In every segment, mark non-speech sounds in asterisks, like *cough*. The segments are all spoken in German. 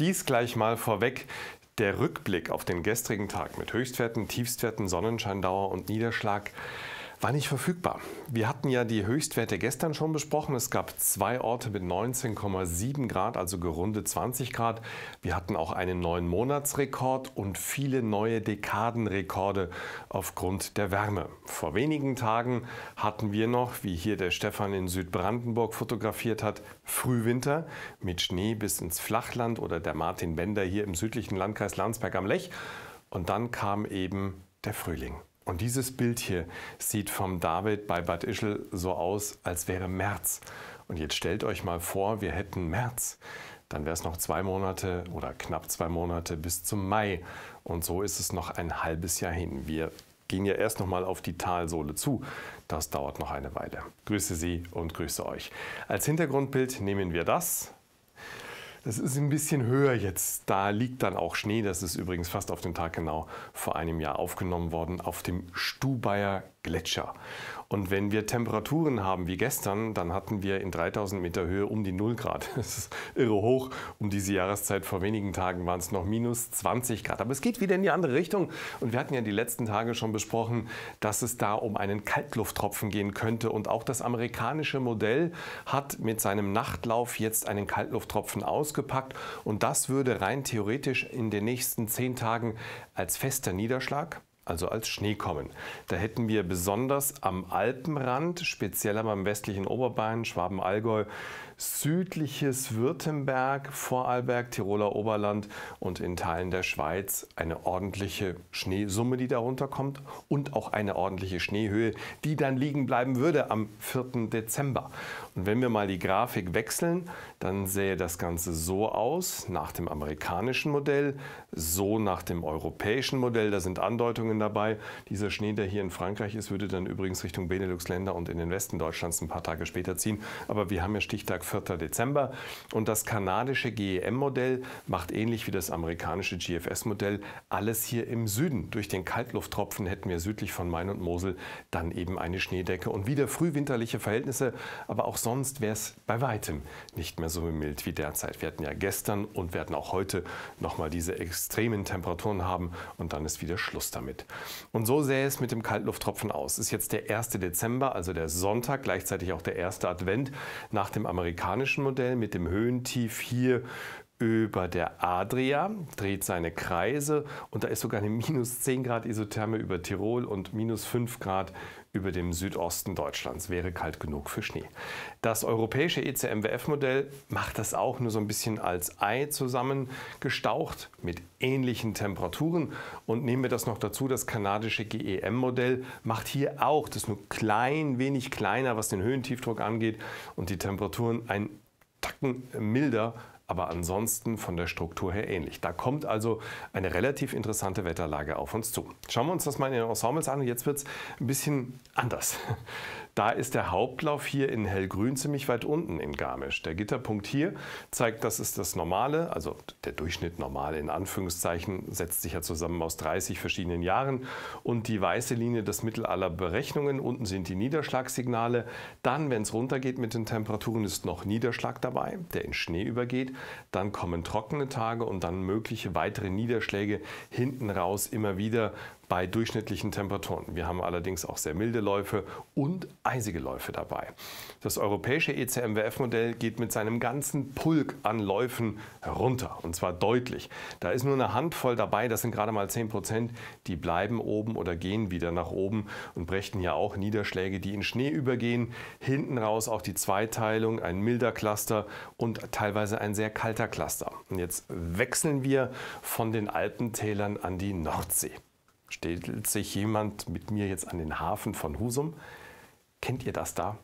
Dies gleich mal vorweg. Der Rückblick auf den gestrigen Tag mit Höchstwerten, Tiefstwerten, Sonnenscheindauer und Niederschlag war nicht verfügbar. Wir hatten ja die Höchstwerte gestern schon besprochen. Es gab zwei Orte mit 19,7 Grad, also gerundet 20 Grad. Wir hatten auch einen neuen Monatsrekord und viele neue Dekadenrekorde aufgrund der Wärme. Vor wenigen Tagen hatten wir noch, wie hier der Stefan in Südbrandenburg fotografiert hat, Frühwinter mit Schnee bis ins Flachland oder der Martin Bender hier im südlichen Landkreis Landsberg am Lech. Und dann kam eben der Frühling. Und dieses Bild hier sieht vom David bei Bad Ischl so aus, als wäre März. Und jetzt stellt euch mal vor, wir hätten März. Dann wäre es noch zwei Monate oder knapp zwei Monate bis zum Mai. Und so ist es noch ein halbes Jahr hin. Wir gehen ja erst noch mal auf die Talsohle zu. Das dauert noch eine Weile. Grüße Sie und grüße euch. Als Hintergrundbild nehmen wir das. Das ist ein bisschen höher jetzt. Da liegt dann auch Schnee. Das ist übrigens fast auf den Tag genau vor einem Jahr aufgenommen worden auf dem Stubayer Gletscher. Und wenn wir Temperaturen haben wie gestern, dann hatten wir in 3000 Meter Höhe um die 0 Grad. *laughs* Das ist irre hoch. Um diese Jahreszeit vor wenigen Tagen waren es noch minus 20 Grad. Aber es geht wieder in die andere Richtung. Und wir hatten ja die letzten Tage schon besprochen, dass es da um einen Kaltlufttropfen gehen könnte. Und auch das amerikanische Modell hat mit seinem Nachtlauf jetzt einen Kaltlufttropfen ausgepackt. Und das würde rein theoretisch in den nächsten zehn Tagen als fester Niederschlag also als Schnee kommen. Da hätten wir besonders am Alpenrand, speziell aber im westlichen Oberbayern, Schwaben-Allgäu, südliches Württemberg, Vorarlberg, Tiroler Oberland und in Teilen der Schweiz eine ordentliche Schneesumme, die darunter kommt und auch eine ordentliche Schneehöhe, die dann liegen bleiben würde am 4. Dezember. Und wenn wir mal die Grafik wechseln, dann sähe das Ganze so aus, nach dem amerikanischen Modell, so nach dem europäischen Modell, da sind Andeutungen dabei. Dieser Schnee, der hier in Frankreich ist, würde dann übrigens Richtung Benelux-Länder und in den Westen Deutschlands ein paar Tage später ziehen. Aber wir haben ja Stichtag 4. Dezember. Und das kanadische GEM-Modell macht ähnlich wie das amerikanische GFS-Modell alles hier im Süden. Durch den Kaltlufttropfen hätten wir südlich von Main und Mosel dann eben eine Schneedecke und wieder frühwinterliche Verhältnisse. Aber auch sonst wäre es bei weitem nicht mehr so mild wie derzeit. Wir hatten ja gestern und werden auch heute nochmal diese extremen Temperaturen haben und dann ist wieder Schluss damit. Und so sähe es mit dem Kaltlufttropfen aus. Es Ist jetzt der 1. Dezember, also der Sonntag, gleichzeitig auch der erste Advent nach dem amerikanischen amerikanischen Modell mit dem Höhentief hier über der Adria, dreht seine Kreise und da ist sogar eine minus 10 Grad Isotherme über Tirol und minus 5 Grad über dem Südosten Deutschlands. Wäre kalt genug für Schnee. Das europäische ECMWF-Modell macht das auch nur so ein bisschen als Ei zusammengestaucht mit ähnlichen Temperaturen. Und nehmen wir das noch dazu, das kanadische GEM-Modell macht hier auch das nur klein wenig kleiner, was den Höhentiefdruck angeht und die Temperaturen ein Tacken äh, milder, aber ansonsten von der Struktur her ähnlich. Da kommt also eine relativ interessante Wetterlage auf uns zu. Schauen wir uns das mal in den Ensembles an jetzt wird es ein bisschen anders. Da ist der Hauptlauf hier in hellgrün ziemlich weit unten in Garmisch. Der Gitterpunkt hier zeigt, das ist das Normale, also der Durchschnitt normale in Anführungszeichen, setzt sich ja zusammen aus 30 verschiedenen Jahren. Und die weiße Linie das Mittel aller Berechnungen. Unten sind die Niederschlagssignale. Dann, wenn es runtergeht mit den Temperaturen, ist noch Niederschlag dabei, der in Schnee übergeht. Dann kommen trockene Tage und dann mögliche weitere Niederschläge hinten raus immer wieder, bei durchschnittlichen Temperaturen. Wir haben allerdings auch sehr milde Läufe und eisige Läufe dabei. Das europäische ECMWF-Modell geht mit seinem ganzen Pulk an Läufen runter und zwar deutlich. Da ist nur eine Handvoll dabei, das sind gerade mal 10 Prozent, die bleiben oben oder gehen wieder nach oben und brächten ja auch Niederschläge, die in Schnee übergehen. Hinten raus auch die Zweiteilung, ein milder Cluster und teilweise ein sehr kalter Cluster. Und jetzt wechseln wir von den Alpentälern an die Nordsee. Stellt sich jemand mit mir jetzt an den Hafen von Husum? Kennt ihr das da?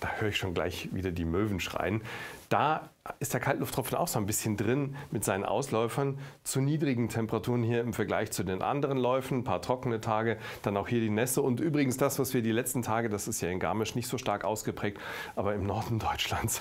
Da höre ich schon gleich wieder die Möwen schreien. Da ist der Kaltlufttropfen auch so ein bisschen drin mit seinen Ausläufern. Zu niedrigen Temperaturen hier im Vergleich zu den anderen Läufen. Ein paar trockene Tage, dann auch hier die Nässe. Und übrigens das, was wir die letzten Tage, das ist ja in Garmisch nicht so stark ausgeprägt, aber im Norden *laughs* Deutschlands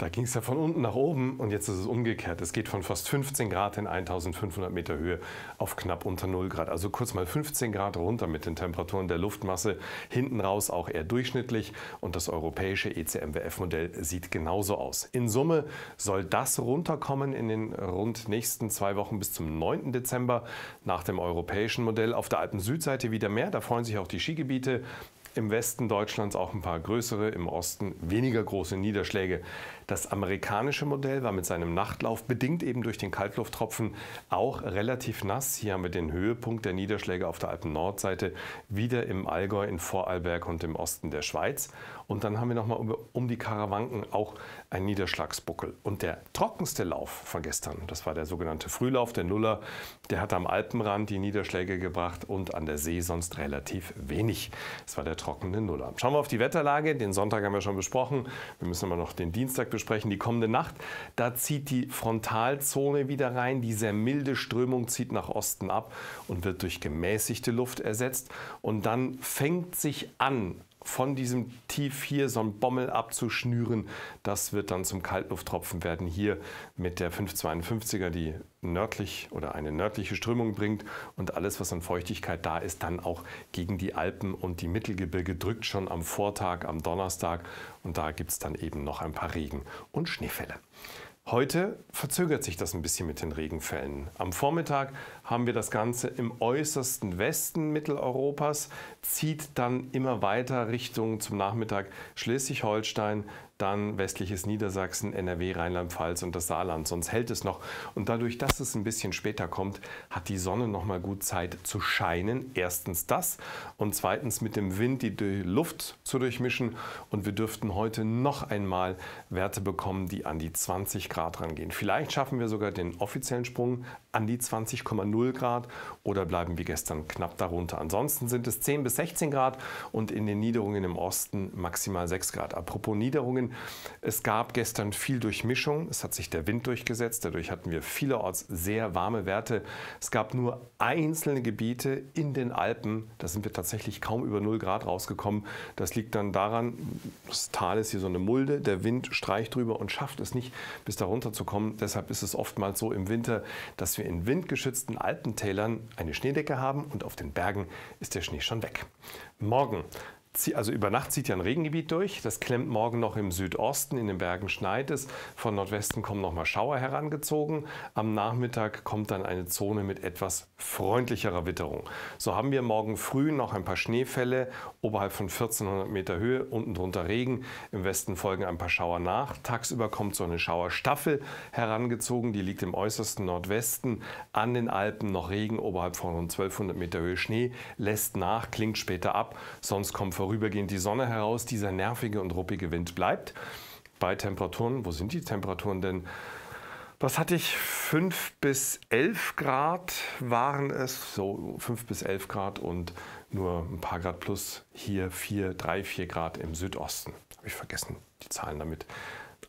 da ging es ja von unten nach oben und jetzt ist es umgekehrt. Es geht von fast 15 Grad in 1500 Meter Höhe auf knapp unter 0 Grad. Also kurz mal 15 Grad runter mit den Temperaturen der Luftmasse. Hinten raus auch eher durchschnittlich und das europäische ECMWF-Modell sieht genauso aus. In Summe soll das runterkommen in den rund nächsten zwei Wochen bis zum 9. Dezember nach dem europäischen Modell. Auf der Alpen-Südseite wieder mehr, da freuen sich auch die Skigebiete. Im Westen Deutschlands auch ein paar größere, im Osten weniger große Niederschläge. Das amerikanische Modell war mit seinem Nachtlauf, bedingt eben durch den Kaltlufttropfen, auch relativ nass. Hier haben wir den Höhepunkt der Niederschläge auf der Alpen-Nordseite, wieder im Allgäu, in Vorarlberg und im Osten der Schweiz. Und dann haben wir nochmal um, die Karawanken auch einen Niederschlagsbuckel. Und der trockenste Lauf von gestern, das war der sogenannte Frühlauf, der Nuller, der hat am Alpenrand die Niederschläge gebracht und an der See sonst relativ wenig. Das war der trockene Nuller. Schauen wir auf die Wetterlage. Den Sonntag haben wir schon besprochen. Wir müssen aber noch den Dienstag besprechen. Die kommende Nacht, da zieht die Frontalzone wieder rein. Die sehr milde Strömung zieht nach Osten ab und wird durch gemäßigte Luft ersetzt. Und dann fängt sich an, von diesem Tief hier so ein Bommel abzuschnüren. Das wird dann zum Kaltlufttropfen werden hier mit der 552er, die nördlich oder eine nördliche Strömung bringt und alles, was an Feuchtigkeit da ist, dann auch gegen die Alpen und die Mittelgebirge drückt schon am Vortag, am Donnerstag und da gibt es dann eben noch ein paar Regen- und Schneefälle. Heute verzögert sich das ein bisschen mit den Regenfällen. Am Vormittag haben wir das Ganze im äußersten Westen Mitteleuropas, zieht dann immer weiter Richtung zum Nachmittag Schleswig-Holstein, dann westliches Niedersachsen, NRW, Rheinland-Pfalz und das Saarland. Sonst hält es noch. Und dadurch, dass es ein bisschen später kommt, hat die Sonne noch mal gut Zeit zu scheinen. Erstens das und zweitens mit dem Wind die Luft zu durchmischen. Und wir dürften heute noch einmal Werte bekommen, die an die 20 Grad rangehen. Vielleicht schaffen wir sogar den offiziellen Sprung an die 20,0 0 Grad oder bleiben wie gestern knapp darunter. Ansonsten sind es 10 bis 16 Grad und in den Niederungen im Osten maximal 6 Grad. Apropos Niederungen, es gab gestern viel Durchmischung. Es hat sich der Wind durchgesetzt. Dadurch hatten wir vielerorts sehr warme Werte. Es gab nur einzelne Gebiete in den Alpen. Da sind wir tatsächlich kaum über 0 Grad rausgekommen. Das liegt dann daran, das Tal ist hier so eine Mulde. Der Wind streicht drüber und schafft es nicht, bis darunter zu kommen. Deshalb ist es oftmals so im Winter, dass wir in windgeschützten Alpen Alpentälern eine Schneedecke haben und auf den Bergen ist der Schnee schon weg. Morgen also über Nacht zieht ja ein Regengebiet durch. Das klemmt morgen noch im Südosten. In den Bergen schneit es. Von Nordwesten kommen noch mal Schauer herangezogen. Am Nachmittag kommt dann eine Zone mit etwas freundlicherer Witterung. So haben wir morgen früh noch ein paar Schneefälle oberhalb von 1400 Meter Höhe. Unten drunter Regen. Im Westen folgen ein paar Schauer nach. Tagsüber kommt so eine Schauerstaffel herangezogen. Die liegt im äußersten Nordwesten. An den Alpen noch Regen oberhalb von 1200 Meter Höhe. Schnee lässt nach, klingt später ab. Sonst kommt vorübergehend die Sonne heraus. Dieser nervige und ruppige Wind bleibt. Bei Temperaturen, wo sind die Temperaturen denn? Was hatte ich? 5 bis 11 Grad waren es, so 5 bis 11 Grad und nur ein paar Grad plus hier 4, 3, 4 Grad im Südosten. Habe ich vergessen, die Zahlen damit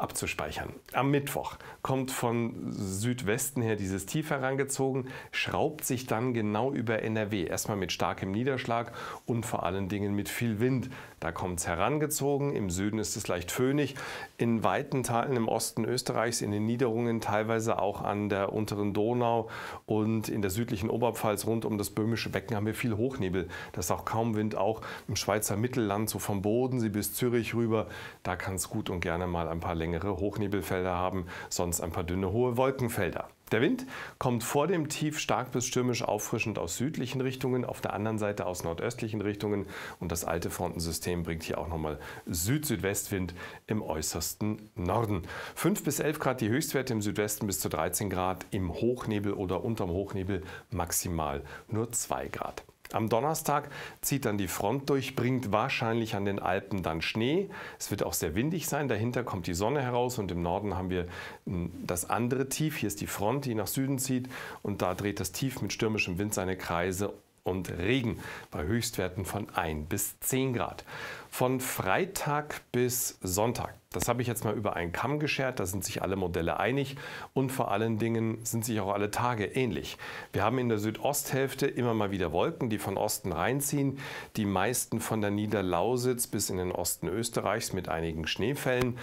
abzuspeichern. Am Mittwoch kommt von Südwesten her dieses Tief herangezogen, schraubt sich dann genau über NRW. Erstmal mit starkem Niederschlag und vor allen Dingen mit viel Wind. Da kommt es herangezogen. Im Süden ist es leicht föhnig. In weiten Teilen im Osten Österreichs, in den Niederungen, teilweise auch an der unteren Donau und in der südlichen Oberpfalz rund um das böhmische Becken haben wir viel Hochnebel. Das ist auch kaum Wind, auch im Schweizer Mittelland, so vom Bodensee bis Zürich rüber. Da kann es gut und gerne mal ein paar Längen längere Hochnebelfelder haben, sonst ein paar dünne hohe Wolkenfelder. Der Wind kommt vor dem Tief stark bis stürmisch auffrischend aus südlichen Richtungen, auf der anderen Seite aus nordöstlichen Richtungen und das alte Frontensystem bringt hier auch nochmal Süd-Südwestwind im äußersten Norden. 5 bis 11 Grad die Höchstwerte im Südwesten bis zu 13 Grad, im Hochnebel oder unterm Hochnebel maximal nur 2 Grad. Am Donnerstag zieht dann die Front durch, bringt wahrscheinlich an den Alpen dann Schnee. Es wird auch sehr windig sein. Dahinter kommt die Sonne heraus und im Norden haben wir hm, das andere Tief. Hier ist die Front, die nach Süden zieht und da dreht das Tief mit stürmischem Wind seine Kreise und Regen bei Höchstwerten von 1 bis 10 Grad. Von Freitag bis Sonntag. Das habe ich jetzt mal über einen Kamm geschert, da sind sich alle Modelle einig und vor allen Dingen sind sich auch alle Tage ähnlich. Wir haben in der Südosthälfte immer mal wieder Wolken, die von Osten reinziehen, die meisten von der Niederlausitz bis in den Osten Österreichs mit einigen Schneefällen.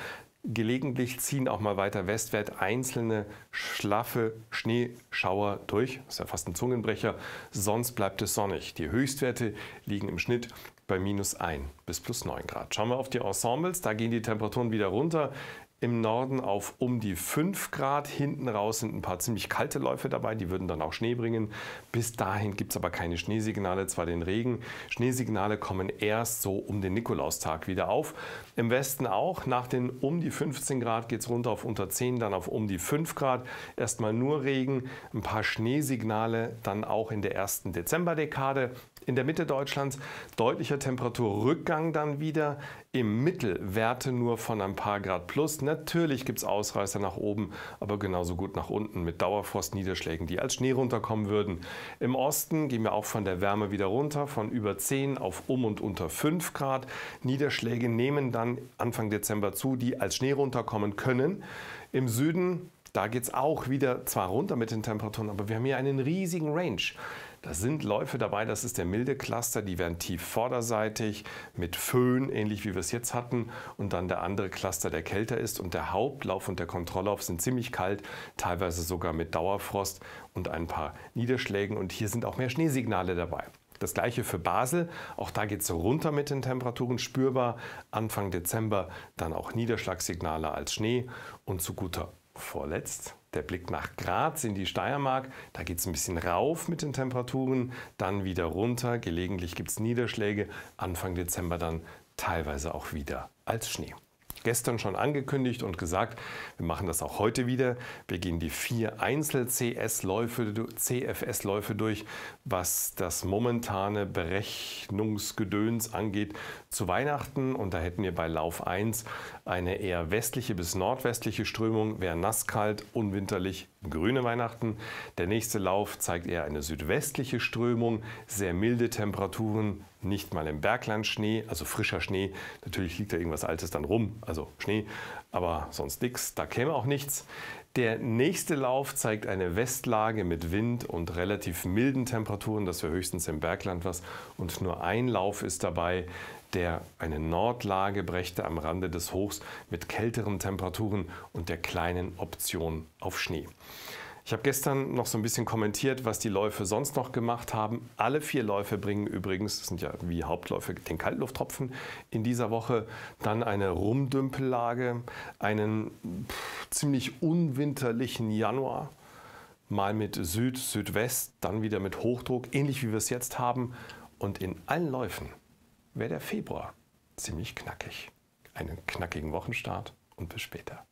Gelegentlich ziehen auch mal weiter westwärts einzelne schlaffe Schneeschauer durch. Das ist ja fast ein Zungenbrecher. Sonst bleibt es sonnig. Die Höchstwerte liegen im Schnitt bei minus 1 bis plus 9 Grad. Schauen wir auf die Ensembles. Da gehen die Temperaturen wieder runter im Norden auf um die 5 Grad. Hinten raus sind ein paar ziemlich kalte Läufe dabei, die würden dann auch Schnee bringen. Bis dahin gibt es aber keine Schneesignale, zwar den Regen. Schneesignale kommen erst so um den Nikolaustag wieder auf. Im Westen auch, nach den um die 15 Grad geht es runter auf unter 10, dann auf um die 5 Grad. Erstmal nur Regen, ein paar Schneesignale dann auch in der ersten Dezemberdekade in der Mitte Deutschlands deutlicher Temperaturrückgang dann wieder. Im Mittel Werte nur von ein paar Grad plus. Natürlich gibt es Ausreißer nach oben, aber genauso gut nach unten mit Dauerfrostniederschlägen, die als Schnee runterkommen würden. Im Osten gehen wir auch von der Wärme wieder runter, von über 10 auf um und unter 5 Grad. Niederschläge nehmen dann Anfang Dezember zu, die als Schnee runterkommen können. Im Süden da geht es auch wieder zwar runter mit den Temperaturen, aber wir haben hier einen riesigen Range. Da sind Läufe dabei, das ist der milde Cluster, die werden tief vorderseitig mit Föhn, ähnlich wie wir es jetzt hatten. Und dann der andere Cluster, der kälter ist. Und der Hauptlauf und der Kontrolllauf sind ziemlich kalt, teilweise sogar mit Dauerfrost und ein paar Niederschlägen. Und hier sind auch mehr Schneesignale dabei. Das gleiche für Basel. Auch da geht es runter mit den Temperaturen spürbar. Anfang Dezember dann auch Niederschlagssignale als Schnee. Und zu guter Vorletzt der Blick nach Graz in die Steiermark, da geht es ein bisschen rauf mit den Temperaturen, dann wieder runter. Gelegentlich gibt es Niederschläge, Anfang Dezember dann teilweise auch wieder als Schnee gestern schon angekündigt und gesagt, wir machen das auch heute wieder. Wir gehen die vier Einzel-CS-Läufe, CFS-Läufe durch, was das momentane Berechnungsgedöns angeht zu Weihnachten. Und da hätten wir bei Lauf 1 eine eher westliche bis nordwestliche Strömung, wäre nasskalt, unwinterlich, grüne Weihnachten. Der nächste Lauf zeigt eher eine südwestliche Strömung, sehr milde Temperaturen, nicht mal im Bergland Schnee, also frischer Schnee. Natürlich liegt da irgendwas Altes dann rum, also Schnee, aber sonst nichts, da käme auch nichts. Der nächste Lauf zeigt eine Westlage mit Wind und relativ milden Temperaturen, das wäre höchstens im Bergland was. Und nur ein Lauf ist dabei, der eine Nordlage brächte am Rande des Hochs mit kälteren Temperaturen und der kleinen Option auf Schnee. Ich habe gestern noch so ein bisschen kommentiert, was die Läufe sonst noch gemacht haben. Alle vier Läufe bringen übrigens, das sind ja wie Hauptläufe, den Kaltlufttropfen in dieser Woche. Dann eine Rumdümpellage, einen pff, ziemlich unwinterlichen Januar. Mal mit Süd, Südwest, dann wieder mit Hochdruck, ähnlich wie wir es jetzt haben. Und in allen Läufen wäre der Februar ziemlich knackig. Einen knackigen Wochenstart und bis später.